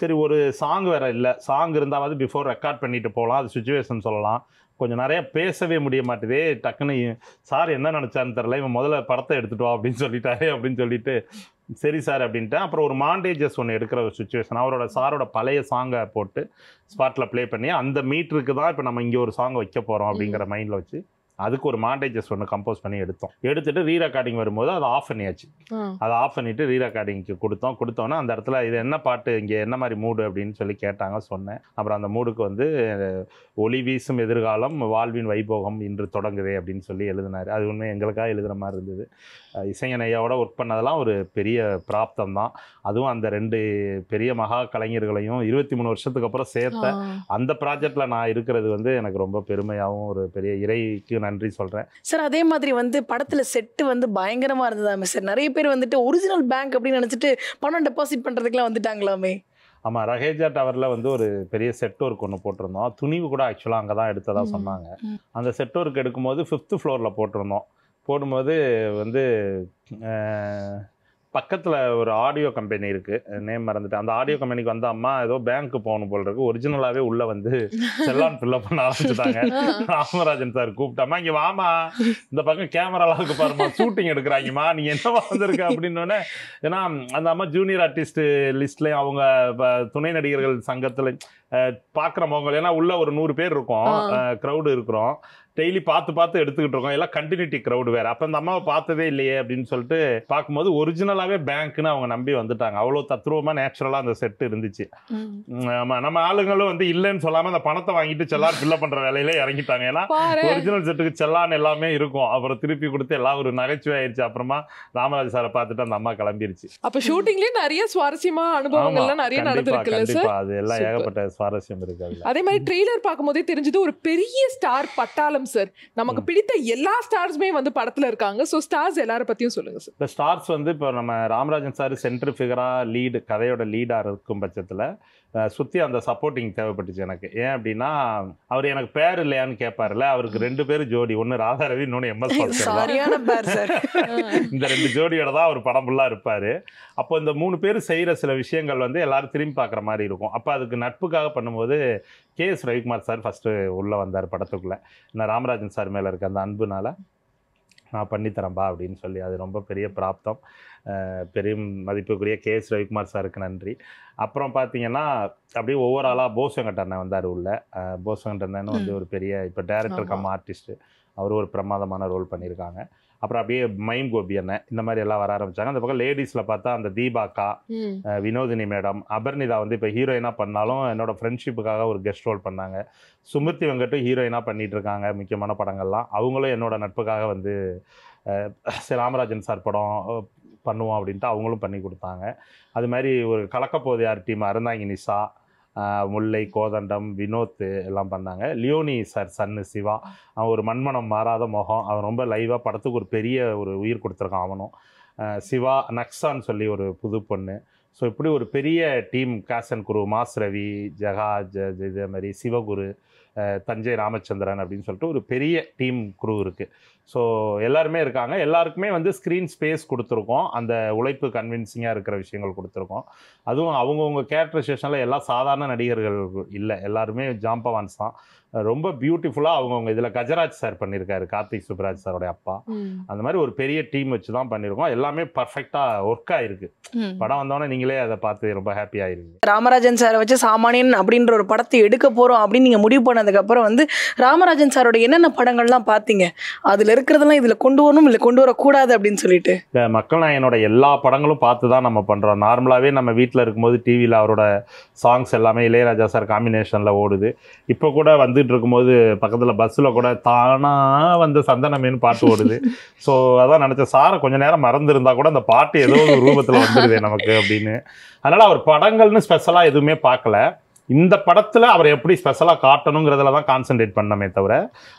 சரி ஒரு சாங் வேற இல்லை சாங் இருந்தாவது பிஃபோர் ரெக்கார்ட் பண்ணிட்டு போகலாம் அது சுச்சுவேஷன் சொல்லலாம் கொஞ்சம் நிறையா பேசவே முடிய மாட்டேதே டக்குன்னு சார் என்ன நினச்சான்னு தெரில இவன் முதல்ல படத்தை எடுத்துட்டோம் அப்படின்னு சொல்லிட்டாரு அப்படின்னு சொல்லிட்டு சரி சார் அப்படின்ட்டு அப்புறம் ஒரு மாண்டேஜஸ் ஒன்று எடுக்கிற ஒரு சுச்சுவேஷன் அவரோட சாரோட பழைய சாங்கை போட்டு ஸ்பாட்டில் ப்ளே பண்ணி அந்த மீட்டருக்கு தான் இப்போ நம்ம இங்கே ஒரு சாங்கை வைக்க போகிறோம் அப்படிங்கிற மைண்டில் வச்சு அதுக்கு ஒரு மாண்டேஜஸ் ஒன்று கம்போஸ் பண்ணி எடுத்தோம் எடுத்துட்டு ரீ ரெக்கார்டிங் வரும்போது அதை ஆஃப் பண்ணியாச்சு அதை ஆஃப் பண்ணிட்டு ரீ ரெக்கார்டிங்க்கு கொடுத்தோம் கொடுத்தோன்னா அந்த இடத்துல இது என்ன பாட்டு இங்கே என்ன மாதிரி மூடு அப்படின்னு சொல்லி கேட்டாங்க சொன்னேன் அப்புறம் அந்த மூடுக்கு வந்து ஒளி வீசும் எதிர்காலம் வாழ்வின் வைபோகம் இன்று தொடங்குதே அப்படின்னு சொல்லி எழுதினார் அது உண்மை எங்களுக்காக எழுதுகிற மாதிரி இருந்தது இசையனையோட ஒர்க் பண்ணதெல்லாம் ஒரு பெரிய பிராப்தம் தான் அதுவும் அந்த ரெண்டு பெரிய மகா கலைஞர்களையும் இருபத்தி மூணு வருஷத்துக்கு அப்புறம் சேர்த்த அந்த ப்ராஜெக்டில் நான் இருக்கிறது வந்து எனக்கு ரொம்ப பெருமையாகவும் ஒரு பெரிய இறைக்கு நன்றி சொல்கிறேன் சார் அதே மாதிரி வந்து படத்தில் செட்டு வந்து பயங்கரமாக இருந்ததாமே சார் நிறைய பேர் வந்துட்டு ஒரிஜினல் பேங்க் அப்படின்னு நினச்சிட்டு பணம் டெபாசிட் பண்ணுறதுக்குலாம் வந்துட்டாங்களாமே ஆமாம் ரகேஜா டவரில் வந்து ஒரு பெரிய செட் ஒர்க் ஒன்று போட்டிருந்தோம் துணிவு கூட ஆக்சுவலாக அங்கே தான் எடுத்ததாக சொன்னாங்க அந்த செட் ஒர்க் எடுக்கும்போது ஃபிஃப்த்து ஃப்ளோரில் போட்டிருந்தோம் போடும்போது வந்து பக்கத்தில் ஒரு ஆடியோ கம்பெனி இருக்குது நேம் மறந்துட்டு அந்த ஆடியோ கம்பெனிக்கு வந்த அம்மா ஏதோ பேங்க்கு போகணும் போல் இருக்கு ஒரிஜினலாகவே உள்ளே வந்து செல்லான் ஃபில்லப் பண்ண ஆரம்பிச்சுட்டாங்க ராமராஜன் சார் கூப்பிட்டாமா இங்கே வாமா இந்த பக்கம் கேமராலாம் இருக்கு பாருமா ஷூட்டிங் எடுக்கிறாங்கம்மா நீ என்ன வந்திருக்க அப்படின்னோடனே ஏன்னா அந்த அம்மா ஜூனியர் ஆர்டிஸ்ட் லிஸ்ட்லேயும் அவங்க துணை நடிகர்கள் சங்கத்தில் பார்க்குறவங்க ஏன்னா உள்ள ஒரு நூறு பேர் இருக்கும் க்ரௌடு இருக்கிறோம் டெய்லி பார்த்து பார்த்து எடுத்துக்கிட்டு இருக்கோம் எல்லாம் கண்டினியூட்டி க்ரௌடு வேறு அப்போ அந்த அம்மாவை பார்த்ததே இல்லையே அப்படின்னு சொல்லிட்டு பார்க்கும்போது ஒரிஜினலாகவே பேங்க்னு அவங்க நம்பி வந்துட்டாங்க அவ்வளோ தத்ரூபமாக நேச்சுரலாக அந்த செட்டு இருந்துச்சு ஆமாம் நம்ம ஆளுங்களும் வந்து இல்லைன்னு சொல்லாமல் அந்த பணத்தை வாங்கிட்டு செல்லார் ஃபில்லப் பண்ணுற வேலையில இறங்கிட்டாங்க ஏன்னா ஒரிஜினல் செட்டுக்கு செல்லான்னு எல்லாமே இருக்கும் அப்புறம் திருப்பி கொடுத்து எல்லாம் ஒரு நகைச்சுவை ஆயிடுச்சு அப்புறமா ராமராஜ் சாரை பார்த்துட்டு அந்த அம்மா கிளம்பிருச்சு அப்போ ஷூட்டிங்லேயே நிறைய சுவாரஸ்யமா அனுபவங்கள்லாம் நிறைய நடந்திருக்கு அது எல்லாம் ஏகப்பட்ட சுவாரஸ்யம் இருக்கு அதே மாதிரி ட்ரெய்லர் பார்க்கும்போதே தெரிஞ்சது ஒரு பெரிய ஸ்டார் பட்டாளம் சார் நமக்கு பிடித்த எல்லா ஸ்டார்ஸுமே வந்து படத்தில் இருக்காங்க ஸோ ஸ்டார்ஸ் எல்லாரை பற்றியும் சொல்லுங்கள் சார் இப்போ ஸ்டார்ஸ் வந்து இப்போ நம்ம ராமராஜன் சார் சென்ட்ரு ஃபிகராக லீடு கதையோட லீடாக இருக்கும் பட்சத்தில் சுற்றி அந்த சப்போர்ட்டிங் தேவைப்பட்டுச்சு எனக்கு ஏன் அப்படின்னா அவர் எனக்கு பேர் இல்லையான்னு கேட்பார்ல அவருக்கு ரெண்டு பேர் ஜோடி ஒன்று ராதா ரவி இன்னொன்று எம்எஸ் இந்த ரெண்டு ஜோடியோட தான் அவர் படம் ஃபுல்லாக இருப்பார் அப்போ இந்த மூணு பேர் செய்கிற சில விஷயங்கள் வந்து எல்லோரும் திரும்பி பார்க்குற மாதிரி இருக்கும் அப்போ அதுக்கு நட்புக்காக பண்ணும்போது கே எஸ் ரவிக்குமார் சார் ஃபஸ்ட்டு உள்ளே வந்தார் படத்துக்குள்ளே நான் ராமராஜன் சார் மேலே இருக்க அந்த அன்புனால் நான் பண்ணித்தரேன்பா அப்படின்னு சொல்லி அது ரொம்ப பெரிய பிராப்தம் பெரிய மதிப்புக்குரிய கே எஸ் ரவிக்குமார் சாருக்கு நன்றி அப்புறம் பார்த்தீங்கன்னா அப்படியே ஒவ்வொரு ஆளாக போசங்கட்ட அண்ணன் வந்தார் உள்ள போசங்கட்ட அண்ணன் வந்து ஒரு பெரிய இப்போ டேரக்டர் கம் ஆர்டிஸ்ட்டு அவர் ஒரு பிரமாதமான ரோல் பண்ணியிருக்காங்க அப்புறம் அப்படியே மைம் கோபி அண்ணன் இந்த மாதிரி எல்லாம் வர ஆரம்பிச்சாங்க அந்த பக்கம் லேடிஸ்ல பார்த்தா அந்த தீபாக்கா வினோதினி மேடம் அபர்னிதா வந்து இப்போ ஹீரோயினா பண்ணாலும் என்னோட ஃப்ரெண்ட்ஷிப்புக்காக ஒரு கெஸ்ட் ரோல் பண்ணாங்க சுமிர்த்தி வெங்கட்டும் ஹீரோயினா பண்ணிட்டு இருக்காங்க முக்கியமான படங்கள்லாம் அவங்களும் என்னோட நட்புக்காக வந்து ராமராஜன் சார் படம் பண்ணுவோம் அப்படின்ட்டு அவங்களும் பண்ணி கொடுத்தாங்க அது மாதிரி ஒரு கலக்கப்போது யார் டீம் அருந்தாங்கி நிஷா முல்லை கோதண்டம் வினோத் எல்லாம் பண்ணாங்க லியோனி சார் சன்னு சிவா அவன் ஒரு மண்மனம் மாறாத முகம் அவன் ரொம்ப லைவாக படத்துக்கு ஒரு பெரிய ஒரு உயிர் கொடுத்துருக்கான் அவனும் சிவா நக்ஸான்னு சொல்லி ஒரு புது பொண்ணு ஸோ இப்படி ஒரு பெரிய டீம் காசன் குரு மாஸ் ரவி ஜகா ஜ இதே மாதிரி சிவகுரு தஞ்சை ராமச்சந்திரன் அப்படின்னு சொல்லிட்டு ஒரு பெரிய டீம் குரூ இருக்குது ஸோ எல்லாருமே இருக்காங்க எல்லாருக்குமே வந்து ஸ்க்ரீன் ஸ்பேஸ் கொடுத்துருக்கோம் அந்த உழைப்பு கன்வின்சிங்காக இருக்கிற விஷயங்கள் கொடுத்துருக்கோம் அதுவும் அவங்கவுங்க கேரக்டரைசேஷனில் எல்லாம் சாதாரண நடிகர்கள் இல்லை எல்லாருமே ஜாம்பவான்ஸ் தான் ரொம்ப பியூட்டிஃபுல்லாக அவங்கவுங்க இதில் கஜராஜ் சார் பண்ணியிருக்காரு கார்த்திக் சுப்ராஜ் சாரோடைய அப்பா அந்த மாதிரி ஒரு பெரிய டீம் வச்சு தான் பண்ணியிருக்கோம் எல்லாமே பர்ஃபெக்டாக ஒர்க் ஆயிருக்கு படம் வந்தோடனே நீங்களே அதை பார்த்து ரொம்ப ஹாப்பி ஆகிருக்கு ராமராஜன் சாரை வச்சு சாமானியன் அப்படின்ற ஒரு படத்தை எடுக்க போகிறோம் அப்படின்னு நீங்கள் முடிவு பண்ணதுக்கப்புறம் வந்து ராமராஜன் சாரோட என்னென்ன படங்கள்லாம் பார்த்தீங்க அதில் இருக்கிறதெல்லாம் இதில் கொண்டு வரணும் இல்லை கொண்டு வரக்கூடாது அப்படின்னு சொல்லிட்டு மக்கள் நாயனோட எல்லா படங்களும் பார்த்து தான் நம்ம பண்ணுறோம் நார்மலாகவே நம்ம வீட்டில் இருக்கும்போது டிவியில் அவரோட சாங்ஸ் எல்லாமே இளையராஜா சார் காம்பினேஷனில் ஓடுது இப்போ கூட வந்து வந்துட்டு இருக்கும்போது பக்கத்தில் பஸ்ஸில் கூட தானாக வந்து சந்தனமேனு பாட்டு ஓடுது ஸோ அதான் நினச்ச சாரை கொஞ்சம் நேரம் மறந்துருந்தா கூட அந்த பாட்டு ஏதோ ஒரு ரூபத்தில் வந்துடுது நமக்கு அப்படின்னு அதனால் அவர் படங்கள்னு ஸ்பெஷலாக எதுவுமே பார்க்கல இந்த படத்தில் அவர் எப்படி ஸ்பெஷலாக காட்டணுங்கிறதுல தான் கான்சென்ட்ரேட் பண்ணமே தவிர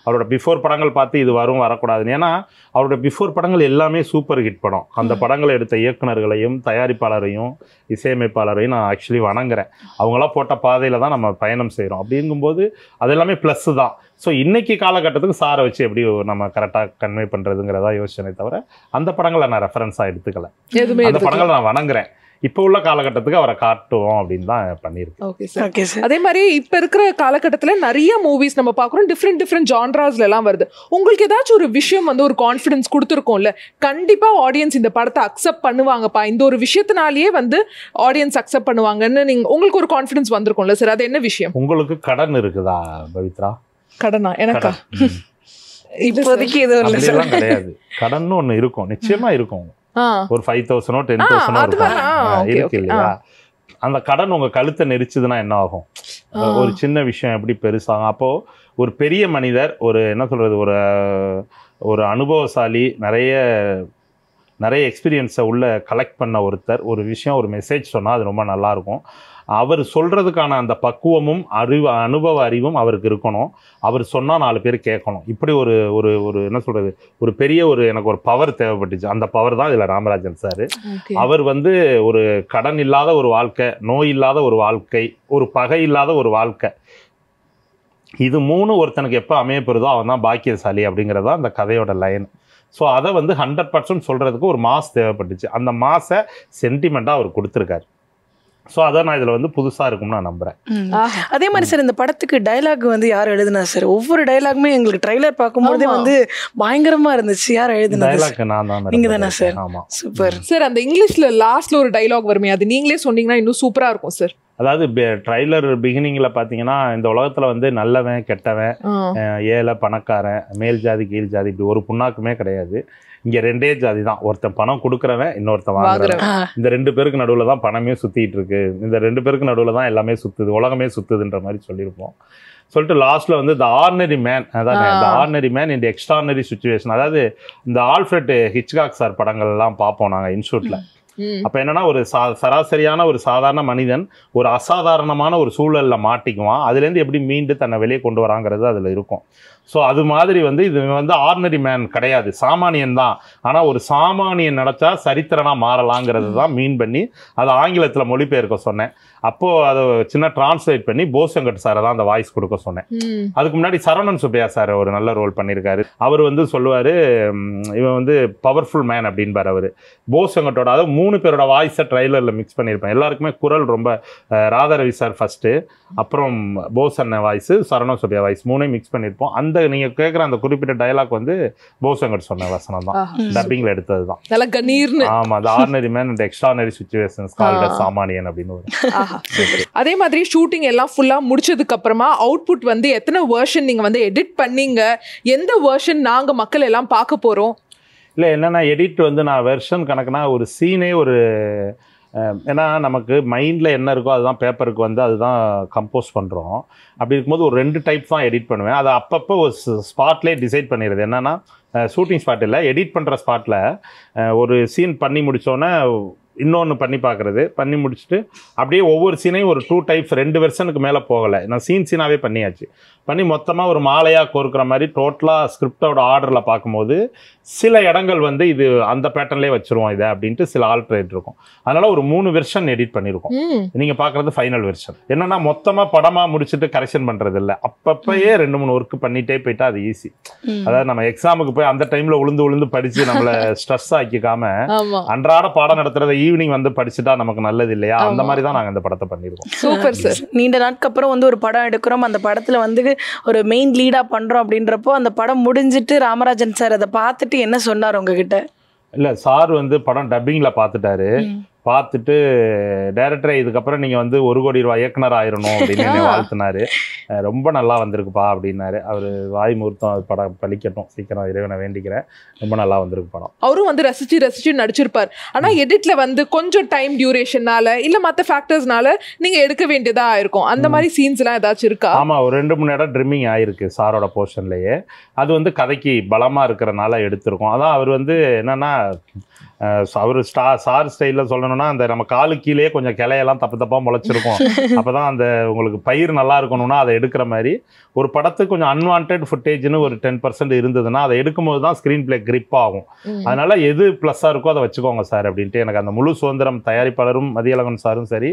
அவரோட பிஃபோர் படங்கள் பார்த்து இது வரும் வரக்கூடாதுன்னு ஏன்னா அவரோட பிஃபோர் படங்கள் எல்லாமே சூப்பர் ஹிட் படம் அந்த படங்களை எடுத்த இயக்குநர்களையும் தயாரிப்பாளரையும் இசையமைப்பாளரையும் நான் ஆக்சுவலி வணங்குறேன் அவங்களாம் போட்ட பாதையில் தான் நம்ம பயணம் செய்கிறோம் அப்படிங்கும்போது அது எல்லாமே ப்ளஸ்ஸு தான் ஸோ இன்னைக்கு காலகட்டத்துக்கு சாரை வச்சு எப்படி நம்ம கரெக்டாக கன்வே பண்ணுறதுங்கிறதா யோசனை தவிர அந்த படங்களை நான் ரெஃபரன்ஸாக எடுத்துக்கல அந்த படங்களை நான் வணங்குறேன் இப்போ உள்ள காலகட்டத்துக்கு அவரை காட்டுவோம் அப்படின்னு தான் பண்ணியிருக்கேன் ஓகே சார் ஓகே அதே மாதிரி இப்ப இருக்கிற காலகட்டத்தில் நிறைய மூவிஸ் நம்ம பார்க்குறோம் டிஃப்ரெண்ட் டிஃப்ரெண்ட் ஜான்ராஸ்ல எல்லாம் வருது உங்களுக்கு ஏதாச்சும் ஒரு விஷயம் வந்து ஒரு கான்ஃபிடன்ஸ் கொடுத்துருக்கோம்ல கண்டிப்பா ஆடியன்ஸ் இந்த படத்தை அக்செப்ட் பண்ணுவாங்கப்பா இந்த ஒரு விஷயத்தினாலேயே வந்து ஆடியன்ஸ் அக்செப்ட் பண்ணுவாங்கன்னு நீங்க உங்களுக்கு ஒரு கான்ஃபிடன்ஸ் வந்திருக்கும்ல சார் அது என்ன விஷயம் உங்களுக்கு கடன் இருக்குதா பவித்ரா கடனா எனக்கா இப்போதைக்கு எதுவும் கிடையாது கடன் ஒன்று இருக்கும் நிச்சயமா இருக்கும் ஒரு ஃபைவ் தௌசண்டோ டென் தௌசண்டோ இருக்கும் இருக்கு இல்லையா அந்த கடன் உங்க கழுத்தை நெரிச்சதுன்னா என்ன ஆகும் ஒரு சின்ன விஷயம் எப்படி பெருசாகும் அப்போ ஒரு பெரிய மனிதர் ஒரு என்ன சொல்றது ஒரு ஒரு அனுபவசாலி நிறைய நிறைய எக்ஸ்பீரியன்ஸை உள்ள கலெக்ட் பண்ண ஒருத்தர் ஒரு விஷயம் ஒரு மெசேஜ் சொன்னால் அது ரொம்ப நல்லாயிருக்கும் அவர் சொல்கிறதுக்கான அந்த பக்குவமும் அறிவு அனுபவ அறிவும் அவருக்கு இருக்கணும் அவர் சொன்னால் நாலு பேர் கேட்கணும் இப்படி ஒரு ஒரு ஒரு என்ன சொல்கிறது ஒரு பெரிய ஒரு எனக்கு ஒரு பவர் தேவைப்பட்டுச்சு அந்த பவர் தான் இதில் ராமராஜன் சார் அவர் வந்து ஒரு கடன் இல்லாத ஒரு வாழ்க்கை நோய் இல்லாத ஒரு வாழ்க்கை ஒரு பகை இல்லாத ஒரு வாழ்க்கை இது மூணு ஒருத்தனுக்கு எப்போ அமையப்படுதோ அவன் தான் பாக்கியசாலி அப்படிங்கிறதா அந்த கதையோட லைன் ஸோ அதை வந்து ஹண்ட்ரட் பர்சன்ட் சொல்கிறதுக்கு ஒரு மாஸ் தேவைப்பட்டுச்சு அந்த மாஸை சென்டிமெண்ட்டாக அவர் கொடுத்துருக்காரு ஸோ அதான் நான் இதில் வந்து புதுசாக இருக்கும்னு நான் நம்புகிறேன் அதே மாதிரி சார் இந்த படத்துக்கு டைலாக் வந்து யார் எழுதுனா சார் ஒவ்வொரு டைலாக்குமே எங்களுக்கு ட்ரைலர் பார்க்கும்போதே வந்து பயங்கரமாக இருந்துச்சு யார் எழுதுனா டைலாக் நான் தான் நீங்கள் தானே சார் ஆமாம் சூப்பர் சார் அந்த இங்கிலீஷில் லாஸ்ட்டில் ஒரு டைலாக் வருமே அது நீங்களே சொன்னீங்கன்னா இன்னும் சூப்பராக இருக்கும் சார் அதாவது ட்ரைலர் பிகினிங்ல பார்த்தீங்கன்னா இந்த உலகத்துல வந்து நல்லவன் கெட்டவன் ஏழை பணக்காரன் மேல் ஜாதி கீழ் ஜாதி இப்படி ஒரு புண்ணாக்குமே கிடையாது இங்கே ரெண்டே ஜாதி தான் ஒருத்தன் பணம் கொடுக்குறவன் இன்னொருத்தன் வாங்குறவன் இந்த ரெண்டு பேருக்கு நடுவில் தான் பணமே சுத்திட்டு இருக்கு இந்த ரெண்டு பேருக்கு நடுவில் தான் எல்லாமே சுத்துது உலகமே சுத்துதுன்ற மாதிரி சொல்லியிருப்போம் சொல்லிட்டு லாஸ்ட்ல வந்து த ஆர்னரி மேன் அதான் த ஆர்னரி மேன் இந்த எக்ஸ்ட்ரானரி சுச்சுவேஷன் அதாவது இந்த ஆல்ஃபர்ட் ஹிச்காக் சார் படங்கள்லாம் பார்ப்போம் நாங்கள் இன்ஸ்டியூட்ல அப்ப என்னன்னா ஒரு சராசரியான ஒரு சாதாரண மனிதன் ஒரு அசாதாரணமான ஒரு சூழல்ல மாட்டிக்குவான் அதுல இருந்து எப்படி மீண்டு தன்னை வெளியே கொண்டு வராங்கிறது அதுல இருக்கும் ஸோ அது மாதிரி வந்து இது வந்து ஆர்டினரி மேன் கிடையாது சாமானியன் தான் ஆனால் ஒரு சாமானியன் நினச்சா சரித்திரனா மாறலாங்கிறது தான் மீன் பண்ணி அதை ஆங்கிலத்தில் மொழிபெயர்க்க சொன்னேன் அப்போ அத சின்ன டிரான்ஸ்லேட் பண்ணி போஸ் வெங்கட் சாரை தான் அந்த வாய்ஸ் கொடுக்க சொன்னேன் அதுக்கு முன்னாடி சரவணன் சுப்பையா சார் ஒரு நல்ல ரோல் பண்ணியிருக்காரு அவர் வந்து சொல்லுவார் இவன் வந்து பவர்ஃபுல் மேன் அப்படின்பார் அவர் போஸ் வெங்கட்டோட அதாவது மூணு பேரோட வாய்ஸை ட்ரைலரில் மிக்ஸ் பண்ணியிருப்பேன் எல்லாருக்குமே குரல் ரொம்ப ராதாரவி சார் ஃபஸ்ட்டு அப்புறம் போஸ் அண்ணன் வாய்ஸு சரணம் சுபியா வாய்ஸ் மூணையும் மிக்ஸ் பண்ணியிருப்போம் அந்த நீங்கள் கேட்குற அந்த குறிப்பிட்ட டைலாக் வந்து போஸ் வெங்கட் சொன்ன வசனம் தான் டப்பிங்கில் எடுத்தது தான் ஆமாம் அந்த ordinary man and extraordinary situation call சாமானியன் அப்படின்னு ஒரு அதே மாதிரி ஷூட்டிங் எல்லாம் ஃபுல்லாக முடிச்சதுக்கு அப்புறமா அவுட்புட் வந்து எத்தனை வேர்ஷன் நீங்கள் வந்து எடிட் பண்ணீங்க எந்த வேர்ஷன் நாங்கள் மக்கள் எல்லாம் பார்க்க போகிறோம் இல்லை என்னென்னா எடிட் வந்து நான் வெர்ஷன் கணக்குனா ஒரு சீனே ஒரு ஏன்னா நமக்கு மைண்டில் என்ன இருக்கோ அதுதான் பேப்பருக்கு வந்து அதுதான் கம்போஸ் பண்ணுறோம் அப்படி இருக்கும்போது ஒரு ரெண்டு டைப் தான் எடிட் பண்ணுவேன் அதை அப்பப்போ ஒரு ஸ்பாட்லேயே டிசைட் பண்ணிடுது என்னென்னா ஷூட்டிங் ஸ்பாட் இல்லை எடிட் பண்ணுற ஸ்பாட்டில் ஒரு சீன் பண்ணி முடித்தோன்னே இன்னொன்று பண்ணி பார்க்குறது பண்ணி முடிச்சுட்டு அப்படியே ஒவ்வொரு சீனையும் ஒரு டூ டைப்ஸ் ரெண்டு வெர்ஷனுக்கு மேலே போகலை நான் சீன் சீனாகவே பண்ணியாச்சு பண்ணி மொத்தமாக ஒரு மாலையாக கோர்க்குற மாதிரி டோட்டலாக ஸ்கிரிப்டோட ஆர்டரில் பார்க்கும்போது சில இடங்கள் வந்து இது அந்த பேட்டர்லேயே வச்சுருவோம் இதை அப்படின்ட்டு சில ஆல்டரேட் இருக்கும் அதனால் ஒரு மூணு வெர்ஷன் எடிட் பண்ணியிருக்கோம் நீங்கள் பார்க்குறது ஃபைனல் வெர்ஷன் என்னென்னா மொத்தமாக படமாக முடிச்சுட்டு கரெக்ஷன் பண்ணுறது இல்லை அப்பப்பயே ரெண்டு மூணு ஒர்க் பண்ணிகிட்டே போயிட்டா அது ஈஸி அதாவது நம்ம எக்ஸாமுக்கு போய் அந்த டைமில் உளுந்து உளுந்து படித்து நம்மளை ஸ்ட்ரெஸ் ஆக்கிக்காமல் அன்றாட பாடம் நடத்துகிறத ஈவினிங் வந்து படிச்சுட்டா நமக்கு நல்லது இல்லையா அந்த மாதிரி தான் நாங்கள் இந்த படத்தை பண்ணிருக்கோம் சூப்பர் சார் நீண்ட நாட்கு அப்புறம் வந்து ஒரு படம் எடுக்கிறோம் அந்த படத்துல வந்து ஒரு மெயின் லீடா பண்றோம் அப்படின்றப்போ அந்த படம் முடிஞ்சிட்டு ராமராஜன் சார் அதை பார்த்துட்டு என்ன சொன்னார் உங்ககிட்ட இல்லை சார் வந்து படம் டப்பிங்கில் பார்த்துட்டாரு பார்த்துட்டு டேரக்டரை இதுக்கப்புறம் நீங்கள் வந்து ஒரு கோடி ரூபாய் இயக்குனர் ஆயிரணும் அப்படின்னு வாழ்த்தினாரு ரொம்ப நல்லா வந்திருக்குப்பா அப்படின்னாரு அவர் வாய் முகூர்த்தம் படம் பழிக்கட்டும் சீக்கிரம் இறைவனை வேண்டிக்கிறேன் ரொம்ப நல்லா வந்திருக்கு படம் அவரும் வந்து ரசிச்சு ரசிச்சு நடிச்சிருப்பார் ஆனால் எடிட்ல வந்து கொஞ்சம் டைம் டியூரேஷனால இல்லை மற்ற ஃபேக்டர்ஸ்னால நீங்கள் எடுக்க வேண்டியதாக ஆயிருக்கும் அந்த மாதிரி சீன்ஸ்லாம் ஏதாச்சும் இருக்கா ஆமாம் ஒரு ரெண்டு மூணு இடம் ட்ரிம்மிங் ஆயிருக்கு சாரோட போர்ஷன்லேயே அது வந்து கதைக்கு பலமாக இருக்கிறனால எடுத்திருக்கோம் அதான் அவர் வந்து என்னன்னா அவர் ஸ்டா சார் ஸ்டைலில் சொல்லணும்னா அந்த நம்ம காலு கீழே கொஞ்சம் கிளையெல்லாம் தப்பு தப்பாக முளைச்சிருக்கும் அப்போ தான் அந்த உங்களுக்கு பயிர் நல்லா இருக்கணும்னா அதை எடுக்கிற மாதிரி ஒரு படத்துக்கு கொஞ்சம் அன்வான்ட் ஃபுட்டேஜ்னு ஒரு டென் பர்சன்ட் இருந்ததுன்னா அதை எடுக்கும்போது தான் ஸ்க்ரீன் பிளே கிரிப் ஆகும் அதனால் எது ப்ளஸ்ஸாக இருக்கோ அதை வச்சுக்கோங்க சார் அப்படின்ட்டு எனக்கு அந்த முழு சுதந்திரம் தயாரிப்பாளரும் மதியழகன் சாரும் சரி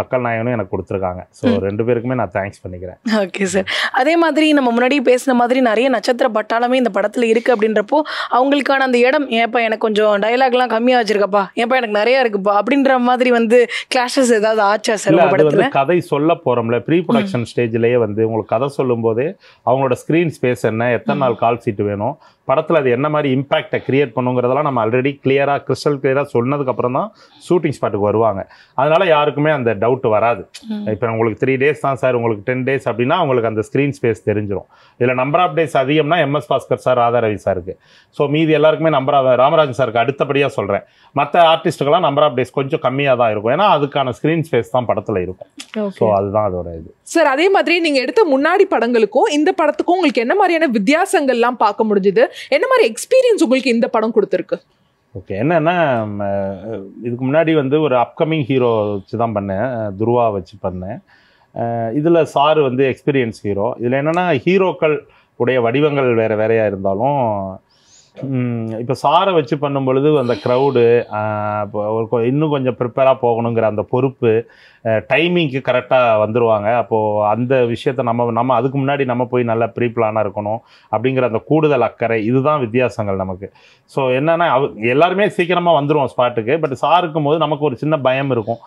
மக்கள் நாயகனும் எனக்கு கொடுத்துருக்காங்க ஸோ ரெண்டு பேருக்குமே நான் தேங்க்ஸ் பண்ணிக்கிறேன் ஓகே சார் அதே மாதிரி நம்ம முன்னாடி பேசின மாதிரி நிறைய நட்சத்திர பட்டாளமே இந்த படத்தில் இருக்குது அப்படின்றப்போ அவங்களுக்கான அந்த இடம் ஏப்பா எனக்கு கொஞ்சம் டயலாக் டைலாக்லாம் கம்மியாக வச்சிருக்கப்பா ஏன்ப்பா எனக்கு நிறைய இருக்குப்பா அப்படின்ற மாதிரி வந்து கிளாஷஸ் ஏதாவது ஆச்சா சார் அது வந்து கதை சொல்ல போகிறோம்ல ப்ரீ ப்ரொடக்ஷன் ஸ்டேஜ்லேயே வந்து உங்களுக்கு கதை சொல்லும் அவங்களோட ஸ்க்ரீன் ஸ்பேஸ் என்ன எத்தனை நாள் கால் சீட்டு வேணும் படத்தில் அது என்ன மாதிரி இம்பேக்டை க்ரியேட் பண்ணுங்கிறதெல்லாம் நம்ம ஆல்ரெடி கிளியராக கிறிஸ்டல் கிளியராக சொன்னதுக்கப்புறம் தான் ஷூட்டிங் ஸ்பாட்டுக்கு வருவாங்க அதனால் யாருக்குமே அந்த டவுட் வராது இப்போ உங்களுக்கு த்ரீ டேஸ் தான் சார் உங்களுக்கு டென் டேஸ் அப்படின்னா உங்களுக்கு அந்த ஸ்க்ரீன் ஸ்பேஸ் தெரிஞ்சிடும் இதில் நம்பர் ஆஃப் டேஸ் அதிகம்னா எம்எஸ் பாஸ்கர் சார் ஆதாரவி ரவி சாருக்கு ஸோ மீதி எல்லாருக்குமே நம்பர் ஆஃப் ராமராஜன் சாருக்கு அடுத்தபடியாக சொல்கிறேன் மற்ற ஆர்டிஸ்ட்டுக்கெல்லாம் நம்பர் ஆஃப் டேஸ் கொஞ்சம் கம்மியாக தான் இருக்கும் ஏன்னா அதுக்கான ஸ்க்ரீன் ஸ்பேஸ் தான் படத்தில் இருக்கும் ஸோ அதுதான் அதோட இது சார் அதே மாதிரி நீங்கள் எடுத்த முன்னாடி படங்களுக்கும் இந்த படத்துக்கும் உங்களுக்கு என்ன மாதிரியான வித்தியாசங்கள்லாம் பார்க்க முடிஞ்சுது என்ன மாதிரி எக்ஸ்பீரியன்ஸ் உங்களுக்கு இந்த படம் கொடுத்துருக்கு ஓகே என்னென்னா இதுக்கு முன்னாடி வந்து ஒரு அப்கமிங் ஹீரோ வச்சு தான் பண்ணேன் துருவா வச்சு பண்ணேன் இதில் சார் வந்து எக்ஸ்பீரியன்ஸ் ஹீரோ இதில் என்னென்னா ஹீரோக்கள் உடைய வடிவங்கள் வேறு வேறையாக இருந்தாலும் இப்போ சாரை வச்சு பண்ணும் பொழுது அந்த க்ரௌடு இப்போ இன்னும் கொஞ்சம் ப்ரிப்பேராக போகணுங்கிற அந்த பொறுப்பு டைமிங்க்கு கரெக்டாக வந்துடுவாங்க அப்போது அந்த விஷயத்த நம்ம நம்ம அதுக்கு முன்னாடி நம்ம போய் நல்லா ப்ரீ பிளானாக இருக்கணும் அப்படிங்கிற அந்த கூடுதல் அக்கறை இதுதான் வித்தியாசங்கள் நமக்கு ஸோ என்னென்னா அவ எல்லாருமே சீக்கிரமாக வந்துடுவோம் ஸ்பாட்டுக்கு பட் சார் இருக்கும்போது நமக்கு ஒரு சின்ன பயம் இருக்கும்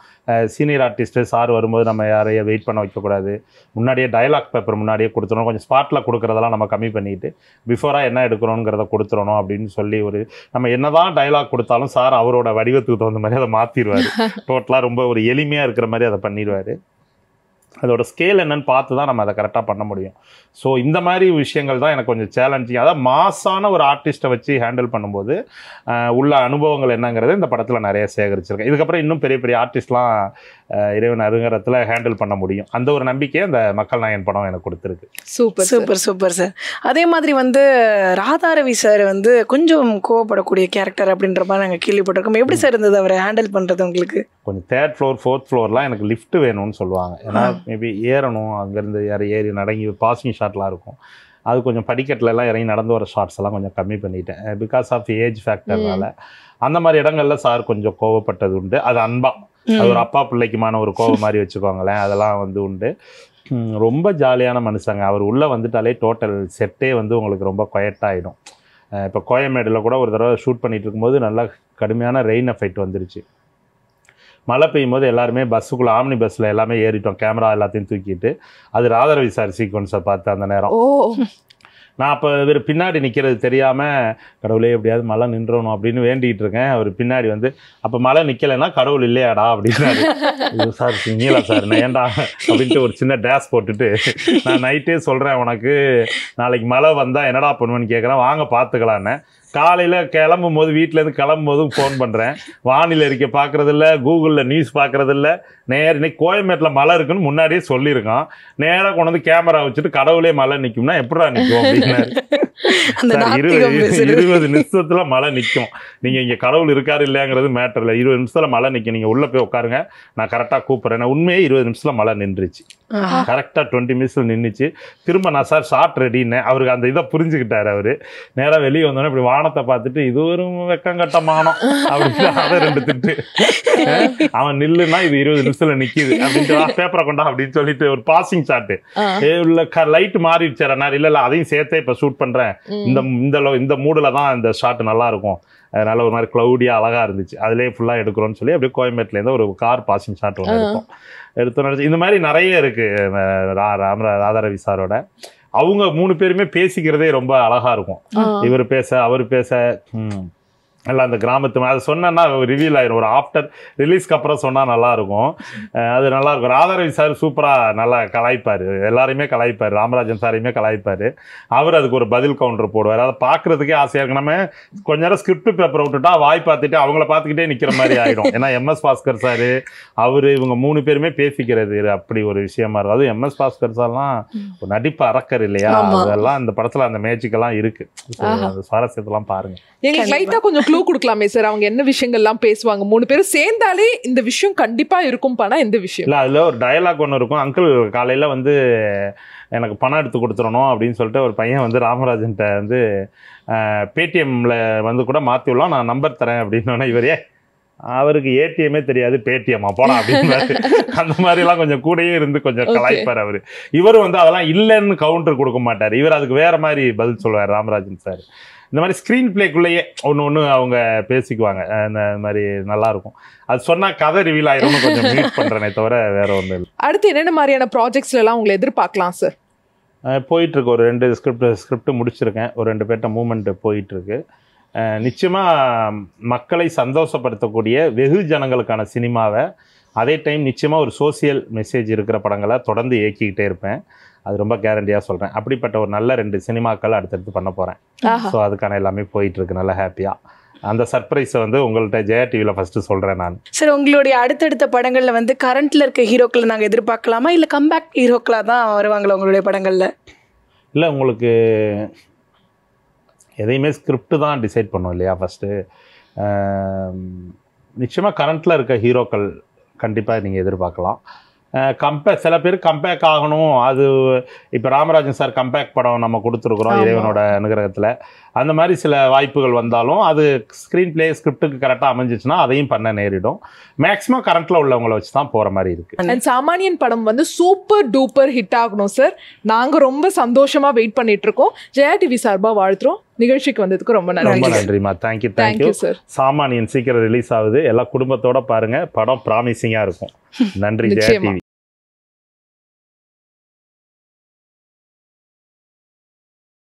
சீனியர் ஆர்டிஸ்ட்டு சார் வரும்போது நம்ம யாரையும் வெயிட் பண்ண வைக்கக்கூடாது முன்னாடியே டயலாக் பேப்பர் முன்னாடியே கொடுத்துடணும் கொஞ்சம் ஸ்பாட்டில் கொடுக்குறதெல்லாம் நம்ம கம்மி பண்ணிவிட்டு பிஃபோராக என்ன எடுக்கிறோங்கிறத கொடுத்துடணும் அப்படின்னு சொல்லி ஒரு நம்ம என்ன தான் டைலாக் கொடுத்தாலும் சார் அவரோட வடிவத்துக்கு தகுந்த மாதிரி அதை மாற்றிடுவார் டோட்டலாக ரொம்ப ஒரு எளிமையாக இருக்கிற மாதிரி அதை பண்ணிடுவார் அதோட ஸ்கேல் என்னன்னு பார்த்து தான் நம்ம அதை கரெக்டாக பண்ண முடியும் ஸோ இந்த மாதிரி விஷயங்கள் தான் எனக்கு கொஞ்சம் சேலஞ்சிங் அதாவது மாசான ஒரு ஆர்டிஸ்ட்டை வச்சு ஹேண்டில் பண்ணும்போது உள்ள அனுபவங்கள் என்னங்கிறத இந்த படத்தில் நிறைய சேகரிச்சிருக்கேன் இதுக்கப்புறம் இன்னும் பெரிய பெரிய ஆர்டிஸ்ட்லாம் இறைவன் அருங்கரத்தில் ஹேண்டில் பண்ண முடியும் அந்த ஒரு நம்பிக்கையை அந்த மக்கள் நாயன் படம் எனக்கு கொடுத்துருக்கு சூப்பர் சூப்பர் சூப்பர் சார் அதே மாதிரி வந்து ராதாரவி சார் வந்து கொஞ்சம் கோவப்படக்கூடிய கேரக்டர் அப்படின்ற மாதிரி நாங்கள் கேள்விப்பட்டிருக்கோம் எப்படி சார் இருந்தது அவரை ஹேண்டில் பண்ணுறது உங்களுக்கு கொஞ்சம் தேர்ட் ஃப்ளோர் ஃபோர்த் ஃப்ளோர்லாம் எனக்கு லிஃப்ட் வேணும்னு சொல்லுவாங்க ஏன்னா மேபி ஏறணும் அங்கேருந்து யார் ஏறி நடங்கி பாசிங் ஷாட்லாம் இருக்கும் அது கொஞ்சம் படிக்கட்டிலலாம் இறங்கி நடந்து வர ஷார்ட்ஸ் எல்லாம் கொஞ்சம் கம்மி பண்ணிட்டேன் பிகாஸ் ஆஃப் ஏஜ் ஃபேக்டர்னால அந்த மாதிரி இடங்கள்ல சார் கொஞ்சம் கோவப்பட்டது உண்டு அது அன்பா அது ஒரு அப்பா பிள்ளைக்குமான ஒரு கோவம் மாதிரி வச்சுக்கோங்களேன் அதெல்லாம் வந்து உண்டு ரொம்ப ஜாலியான மனுஷங்க அவர் உள்ளே வந்துட்டாலே டோட்டல் செட்டே வந்து உங்களுக்கு ரொம்ப கொயட்டாகிடும் இப்போ கோயமேடில் கூட ஒரு தடவை ஷூட் பண்ணிட்டு இருக்கும்போது நல்லா கடுமையான ரெயின் எஃபெக்ட் வந்துருச்சு மழை பெய்யும் போது எல்லாருமே பஸ்ஸுக்குள்ளே ஆம்னி பஸ்ஸில் எல்லாமே ஏறிட்டோம் கேமரா எல்லாத்தையும் தூக்கிட்டு அது ராதரவி சார் சீக்வன்ஸை பார்த்து அந்த நேரம் நான் அப்போ இவர் பின்னாடி நிற்கிறது தெரியாமல் கடவுளே எப்படியாவது மழை நின்றணும் அப்படின்னு வேண்டிகிட்டு இருக்கேன் அவர் பின்னாடி வந்து அப்போ மழை நிற்கலைன்னா கடவுள் இல்லையாடா அப்படின்னு சார் நீங்களா சார் ஏண்டா அப்படின்ட்டு ஒரு சின்ன டேஸ் போட்டுட்டு நான் நைட்டே சொல்கிறேன் உனக்கு நாளைக்கு மழை வந்தால் என்னடா பண்ணுவேன்னு கேட்குறேன் வாங்க பார்த்துக்கலான்னு காலையில் கிளம்பும் போது வீட்டிலேருந்து கிளம்பும் போதும் ஃபோன் பண்ணுறேன் வானிலை அறிக்கை பார்க்குறதில்ல கூகுளில் நியூஸ் பார்க்குறதில்ல நேர் இன்னைக்கு கோயம்பேட்டில் மழை இருக்குன்னு முன்னாடியே சொல்லியிருக்கான் நேராக கொண்டு வந்து கேமரா வச்சுட்டு கடவுளே மழை நிற்கும்னா எப்படா நிற்கும் அப்படின்னு இருபது நிமிஷத்துல மழை நிற்கும் நீங்க இங்க கடவுள் இருக்காரு இல்லையாங்கிறது மேட்டர் இல்லை இருபது நிமிஷத்துல மழை நிற்கும் நீங்க உள்ள போய் உட்காருங்க நான் கரெக்டா கூப்பிடுறேன் உண்மையே இருபது நிமிஷத்துல மழை நின்றுச்சு கரெக்டா டுவெண்ட்டி மினிட்ஸ்ல நின்றுச்சு திரும்ப நான் சார் ஷார்ட் ரெடின்னு அவருக்கு அந்த இதை புரிஞ்சுக்கிட்டாரு அவரு நேரம் வெளியே வந்தோடனே இப்படி வானத்தை பார்த்துட்டு இது ஒரு வெக்கங்கட்ட மானம் அப்படின்னு அதை ரெண்டு திட்டு அவன் நில்லுன்னா இது இருபது நிமிஷத்துல நிக்குது அப்படின்னு பேப்பரை கொண்டா அப்படின்னு சொல்லிட்டு ஒரு பாசிங் ஷாட்டு லைட் மாறிடுச்சார் நான் இல்ல இல்ல அதையும் சேர்த்தே இப்ப ஷூட் பண்றேன் சொல்கிறேன் இந்த இந்த இந்த மூடில் தான் இந்த ஷாட் நல்லா இருக்கும் அதனால ஒரு மாதிரி க்ளவுடியாக அழகாக இருந்துச்சு அதிலே ஃபுல்லாக எடுக்கிறோம்னு சொல்லி அப்படியே கோயம்பேட்டிலேருந்து ஒரு கார் பாசிங் ஷாட் ஒன்று இருக்கும் எடுத்தோன்னு இந்த மாதிரி நிறைய இருக்குது ராம ராதாரவி சாரோட அவங்க மூணு பேருமே பேசிக்கிறதே ரொம்ப அழகாக இருக்கும் இவர் பேச அவர் பேச இல்லை அந்த கிராமத்து அதை சொன்னேன்னா ரிவீல் ஆயிரும் ஒரு ஆஃப்டர் ரிலீஸ்க்கு அப்புறம் சொன்னால் நல்லாயிருக்கும் அது நல்லாயிருக்கும் ராதாரவி சார் சூப்பராக நல்லா கலாய்ப்பார் எல்லாரையுமே கலாய்ப்பார் ராமராஜன் சாரையுமே கலாய்ப்பார் அவர் அதுக்கு ஒரு பதில் கவுண்டர் போடுவார் அதை பார்க்குறதுக்கே ஆசையாக இருக்கு நம்ம கொஞ்ச நேரம் ஸ்கிரிப்ட் பேப்பர் விட்டுட்டா வாய் பார்த்துட்டு அவங்கள பார்த்துக்கிட்டே நிற்கிற மாதிரி ஆகிடும் ஏன்னா எம்எஸ் பாஸ்கர் சார் அவர் இவங்க மூணு பேருமே பேசிக்கிறது அப்படி ஒரு விஷயமா இருக்கும் அதுவும் எம்எஸ் பாஸ்கர் சார்லாம் ஒரு நடிப்பு அறக்கர் இல்லையா அதெல்லாம் இந்த படத்தில் அந்த மேஜிக்கெல்லாம் இருக்குது அந்த சுவாரஸ்யத்தெல்லாம் பாருங்கள் எங்களுக்கு லைட்டாக கொஞ்சம் க்ளூ கொடுக்கலாமே சார் அவங்க என்ன விஷயங்கள்லாம் பேசுவாங்க மூணு பேரும் சேர்ந்தாலே இந்த விஷயம் கண்டிப்பா இருக்கும் பணம் எந்த விஷயம் இல்லை அதில் ஒரு டயலாக் ஒன்று இருக்கும் அங்கிள் காலையில் வந்து எனக்கு பணம் எடுத்து கொடுத்துடணும் அப்படின்னு சொல்லிட்டு ஒரு பையன் வந்து ராமராஜன்ட்ட வந்து பேடிஎம்மில் வந்து கூட மாற்றி விடலாம் நான் நம்பர் தரேன் அப்படின்னு இவரே அவருக்கு ஏடிஎம்மே தெரியாது பேடிஎம்மா போனா அப்படின்னு அந்த மாதிரிலாம் கொஞ்சம் கூடயே இருந்து கொஞ்சம் கலாய்ப்பார் அவர் இவர் வந்து அதெல்லாம் இல்லைன்னு கவுண்டர் கொடுக்க மாட்டார் இவர் அதுக்கு வேற மாதிரி பதில் சொல்லுவார் ராமராஜன் சார் இந்த மாதிரி ஸ்க்ரீன் பிளேக்குள்ளேயே ஒன்று ஒன்று அவங்க பேசிக்குவாங்க இந்த மாதிரி நல்லா இருக்கும் அது சொன்னால் கதை ரிவீல் ஆயிரும் கொஞ்சம் மீட் பண்ணுறேனே தவிர வேற ஒன்றும் இல்லை அடுத்து என்னென்ன மாதிரியான ப்ராஜெக்ட்ஸ்லாம் உங்களை எதிர்பார்க்கலாம் சார் போயிட்டுருக்கு ஒரு ரெண்டு ஸ்கிரிப்ட் ஸ்கிரிப்ட் முடிச்சிருக்கேன் ஒரு ரெண்டு பேர்ட்ட மூமெண்ட் போயிட்டுருக்கு நிச்சயமாக மக்களை சந்தோஷப்படுத்தக்கூடிய வெகு ஜனங்களுக்கான சினிமாவை அதே டைம் நிச்சயமாக ஒரு சோசியல் மெசேஜ் இருக்கிற படங்களை தொடர்ந்து இயக்கிக்கிட்டே இருப்பேன் அது ரொம்ப கேரண்டியாக சொல்கிறேன் அப்படிப்பட்ட ஒரு நல்ல ரெண்டு சினிமாக்கள் அடுத்தடுத்து பண்ண போகிறேன் ஸோ அதுக்கான எல்லாமே போயிட்டுருக்கு நல்லா ஹாப்பியாக அந்த சர்ப்ரைஸை வந்து உங்கள்கிட்ட ஜெயா டிவியில் ஃபஸ்ட்டு சொல்கிறேன் நான் சரி உங்களுடைய அடுத்தடுத்த படங்களில் வந்து கரண்ட்டில் இருக்க ஹீரோக்களை நாங்கள் எதிர்பார்க்கலாமா இல்லை கம்பேக் ஹீரோக்களாக தான் வருவாங்களா உங்களுடைய படங்களில் இல்லை உங்களுக்கு எதையுமே ஸ்கிரிப்ட் தான் டிசைட் பண்ணும் இல்லையா ஃபஸ்ட்டு நிச்சயமாக கரண்ட்டில் இருக்க ஹீரோக்கள் கண்டிப்பாக நீங்கள் எதிர்பார்க்கலாம் கம்பே சில பேர் கம்பேக் ஆகணும் அது இப்போ ராமராஜன் சார் கம்பேக் படம் நம்ம கொடுத்துருக்குறோம் இறைவனோட அனுகிரகத்தில் அந்த மாதிரி சில வாய்ப்புகள் வந்தாலும் அது ஸ்க்ரீன் பிளே ஸ்கிரிப்டுக்கு கரெக்டாக அமைஞ்சிச்சுன்னா அதையும் பண்ண நேரிடும் மேக்ஸிமம் கரண்ட்டில் உள்ளவங்களை வச்சு தான் போகிற மாதிரி இருக்குது சாமானியன் படம் வந்து சூப்பர் டூப்பர் ஹிட் ஆகணும் சார் நாங்கள் ரொம்ப சந்தோஷமாக வெயிட் பண்ணிட்டு இருக்கோம் ஜெயா டிவி சார்பாக வாழ்த்துறோம் நிகழ்ச்சிக்கு வந்ததுக்கு ரொம்ப நன்றி ரொம்ப நன்றிமா தேங்க்யூ தேங்க்யூ சார் சாமானியன் சீக்கிரம் ரிலீஸ் ஆகுது எல்லா குடும்பத்தோட பாருங்க படம் ப்ராமிசிங்காக இருக்கும் நன்றி ஜெயா டிவி